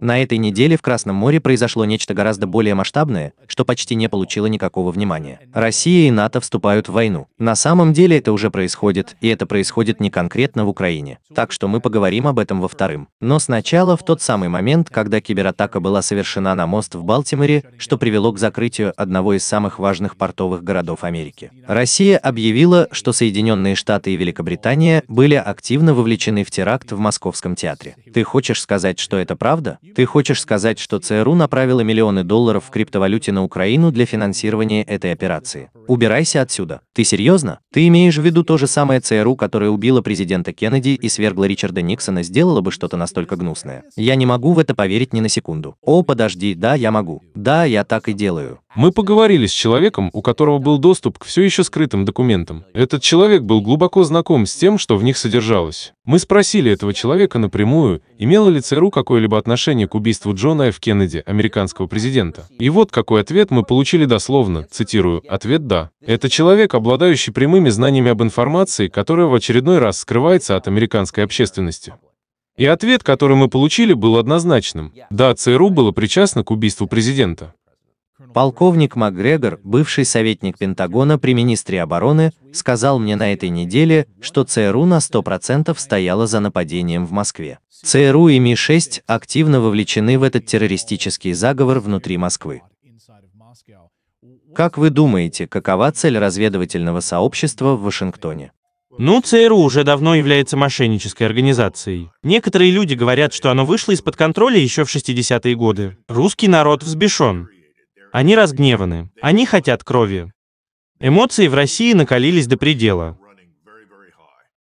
На этой неделе в Красном море произошло нечто гораздо более масштабное, что почти не получило никакого внимания. Россия и НАТО вступают в войну. На самом деле это уже происходит, и это происходит не конкретно в Украине. Так что мы поговорим об этом во вторым. Но сначала в тот самый момент, когда кибератака была совершена на мост в Балтиморе, что привело к закрытию одного из самых важных портовых городов Америки. Россия объявила, что Соединенные Штаты и Великобритания были активно вовлечены в теракт в Московском театре. Ты хочешь сказать, что это правда? Ты хочешь сказать, что ЦРУ направила миллионы долларов в криптовалюте на Украину для финансирования этой операции? Убирайся отсюда. Ты серьезно? Ты имеешь в виду то же самое ЦРУ, которое убило президента Кеннеди и свергло Ричарда Никсона, сделало бы что-то настолько гнусное? Я не могу в это поверить ни на секунду. О, подожди, да, я могу. Да, я так и делаю. Мы поговорили с человеком, у которого был доступ к все еще скрытым документам. Этот человек был глубоко знаком с тем, что в них содержалось. Мы спросили этого человека напрямую, имело ли ЦРУ какое-либо отношение к убийству Джона Ф. Кеннеди, американского президента. И вот какой ответ мы получили дословно, цитирую, ответ «да». Это человек, обладающий прямыми знаниями об информации, которая в очередной раз скрывается от американской общественности. И ответ, который мы получили, был однозначным. Да, ЦРУ было причастно к убийству президента. Полковник Макгрегор, бывший советник Пентагона при министре обороны, сказал мне на этой неделе, что ЦРУ на 100% стояло за нападением в Москве. ЦРУ и Ми-6 активно вовлечены в этот террористический заговор внутри Москвы. Как вы думаете, какова цель разведывательного сообщества в Вашингтоне? Ну, ЦРУ уже давно является мошеннической организацией. Некоторые люди говорят, что оно вышло из-под контроля еще в 60-е годы. Русский народ взбешен. Они разгневаны. Они хотят крови. Эмоции в России накалились до предела.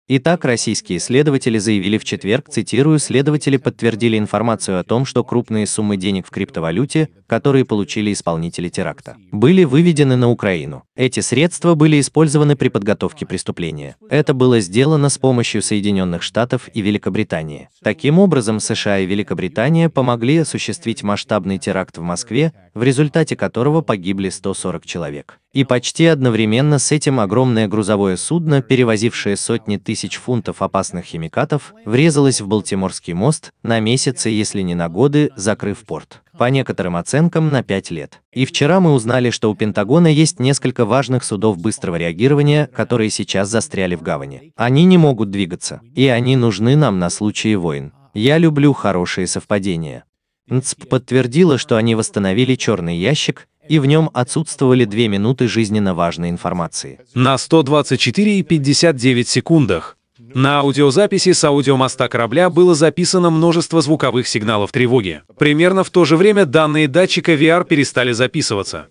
Итак, российские исследователи заявили в четверг, цитирую, следователи подтвердили информацию о том, что крупные суммы денег в криптовалюте, которые получили исполнители теракта, были выведены на Украину. Эти средства были использованы при подготовке преступления. Это было сделано с помощью Соединенных Штатов и Великобритании. Таким образом, США и Великобритания помогли осуществить масштабный теракт в Москве, в результате которого погибли 140 человек и почти одновременно с этим огромное грузовое судно, перевозившее сотни тысяч фунтов опасных химикатов, врезалось в Балтиморский мост на месяцы, если не на годы, закрыв порт. По некоторым оценкам, на 5 лет. И вчера мы узнали, что у Пентагона есть несколько важных судов быстрого реагирования, которые сейчас застряли в гавани. Они не могут двигаться. И они нужны нам на случай войн. Я люблю хорошие совпадения. НЦП подтвердила, что они восстановили черный ящик, и в нем отсутствовали две минуты жизненно важной информации. На 124,59 секундах. На аудиозаписи с аудиомоста корабля было записано множество звуковых сигналов тревоги. Примерно в то же время данные датчика VR перестали записываться.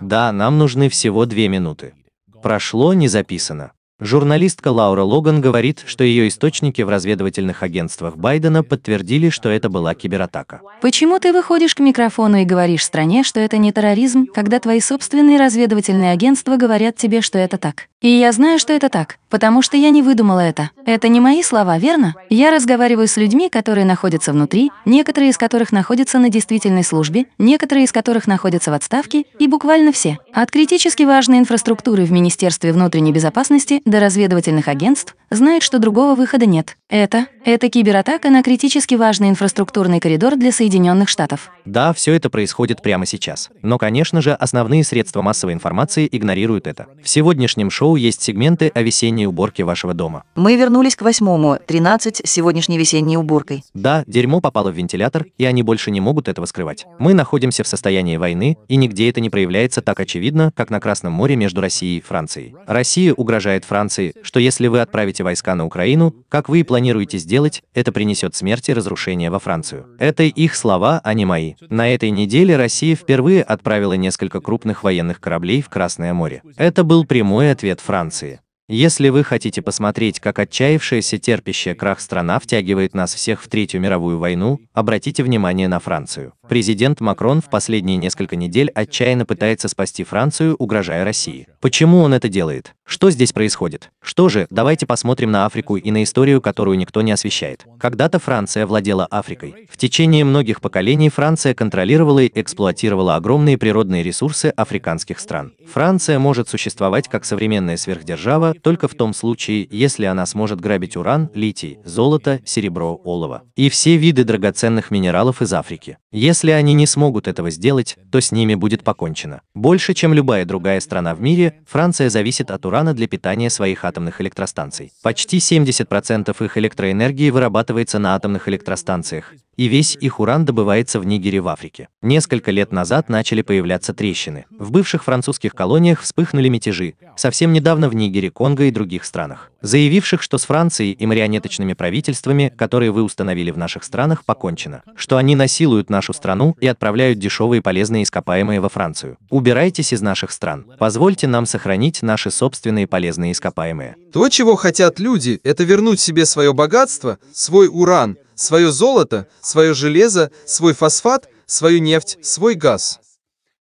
Да, нам нужны всего две минуты. Прошло не записано. Журналистка Лаура Логан говорит, что ее источники в разведывательных агентствах Байдена подтвердили, что это была кибератака. Почему ты выходишь к микрофону и говоришь стране, что это не терроризм, когда твои собственные разведывательные агентства говорят тебе, что это так? И я знаю, что это так, потому что я не выдумала это. Это не мои слова, верно? Я разговариваю с людьми, которые находятся внутри, некоторые из которых находятся на действительной службе, некоторые из которых находятся в отставке, и буквально все. От критически важной инфраструктуры в Министерстве внутренней безопасности до разведывательных агентств знает, что другого выхода нет. Это, это кибератака на критически важный инфраструктурный коридор для Соединенных Штатов. Да, все это происходит прямо сейчас. Но, конечно же, основные средства массовой информации игнорируют это. В сегодняшнем шоу есть сегменты о весенней уборке вашего дома. Мы вернулись к восьмому, 13 сегодняшней весенней уборкой. Да, дерьмо попало в вентилятор, и они больше не могут этого скрывать. Мы находимся в состоянии войны, и нигде это не проявляется так очевидно, как на Красном море между Россией и Францией. Россия угрожает Франции, что если вы отправите направите войска на Украину, как вы и планируете сделать, это принесет смерть и разрушение во Францию. Это их слова, а не мои. На этой неделе Россия впервые отправила несколько крупных военных кораблей в Красное море. Это был прямой ответ Франции. Если вы хотите посмотреть, как отчаявшаяся терпящая крах страна втягивает нас всех в Третью мировую войну, обратите внимание на Францию. Президент Макрон в последние несколько недель отчаянно пытается спасти Францию, угрожая России. Почему он это делает? Что здесь происходит? Что же, давайте посмотрим на Африку и на историю, которую никто не освещает. Когда-то Франция владела Африкой. В течение многих поколений Франция контролировала и эксплуатировала огромные природные ресурсы африканских стран. Франция может существовать как современная сверхдержава, только в том случае, если она сможет грабить уран, литий, золото, серебро, олово и все виды драгоценных минералов из Африки. Если они не смогут этого сделать, то с ними будет покончено. Больше, чем любая другая страна в мире, Франция зависит от урана для питания своих атомных электростанций. Почти 70% их электроэнергии вырабатывается на атомных электростанциях, и весь их уран добывается в Нигере в Африке. Несколько лет назад начали появляться трещины. В бывших французских колониях вспыхнули мятежи, совсем недавно в Нигере, Конго и других странах, заявивших, что с Францией и марионеточными правительствами, которые вы установили в наших странах, покончено, что они насилуют нашу страну и отправляют дешевые полезные ископаемые во Францию. Убирайтесь из наших стран. Позвольте нам сохранить наши собственные полезные ископаемые. То, чего хотят люди, это вернуть себе свое богатство, свой уран, свое золото, свое железо, свой фосфат, свою нефть, свой газ.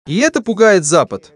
И это пугает Запад.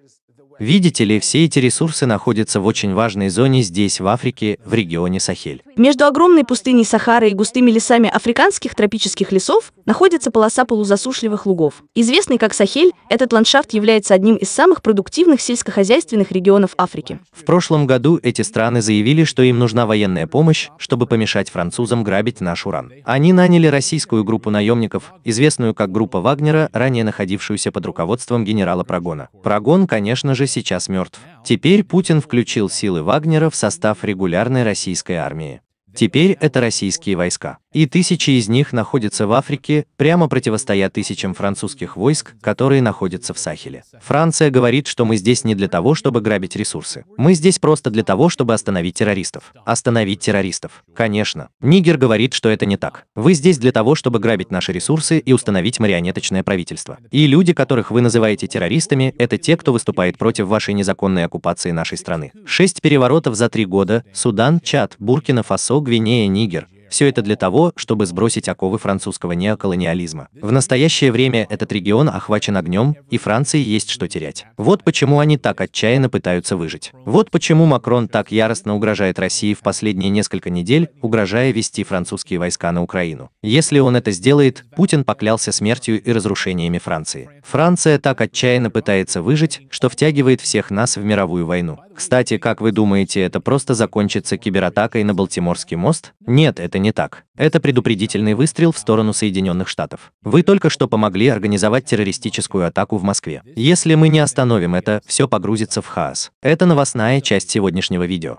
Видите ли, все эти ресурсы находятся в очень важной зоне здесь, в Африке, в регионе Сахель. Между огромной пустыней Сахары и густыми лесами африканских тропических лесов находится полоса полузасушливых лугов. Известный как Сахель, этот ландшафт является одним из самых продуктивных сельскохозяйственных регионов Африки. В прошлом году эти страны заявили, что им нужна военная помощь, чтобы помешать французам грабить наш уран. Они наняли российскую группу наемников, известную как группа Вагнера, ранее находившуюся под руководством генерала Прогона. Прогон, конечно же, сейчас мертв. Теперь Путин включил силы Вагнера в состав регулярной российской армии. Теперь это российские войска и тысячи из них находятся в Африке, прямо противостоя тысячам французских войск, которые находятся в Сахеле. Франция говорит, что мы здесь не для того, чтобы грабить ресурсы. Мы здесь просто для того, чтобы остановить террористов. Остановить террористов. Конечно. Нигер говорит, что это не так. Вы здесь для того, чтобы грабить наши ресурсы и установить марионеточное правительство. И люди, которых вы называете террористами, это те, кто выступает против вашей незаконной оккупации нашей страны. Шесть переворотов за три года. Судан, Чад, Буркина-Фасо, Гвинея, Нигер все это для того, чтобы сбросить оковы французского неоколониализма. В настоящее время этот регион охвачен огнем, и Франции есть что терять. Вот почему они так отчаянно пытаются выжить. Вот почему Макрон так яростно угрожает России в последние несколько недель, угрожая вести французские войска на Украину. Если он это сделает, Путин поклялся смертью и разрушениями Франции. Франция так отчаянно пытается выжить, что втягивает всех нас в мировую войну. Кстати, как вы думаете, это просто закончится кибератакой на Балтиморский мост? Нет, это это не так. Это предупредительный выстрел в сторону Соединенных Штатов. Вы только что помогли организовать террористическую атаку в Москве. Если мы не остановим это, все погрузится в хаос. Это новостная часть сегодняшнего видео.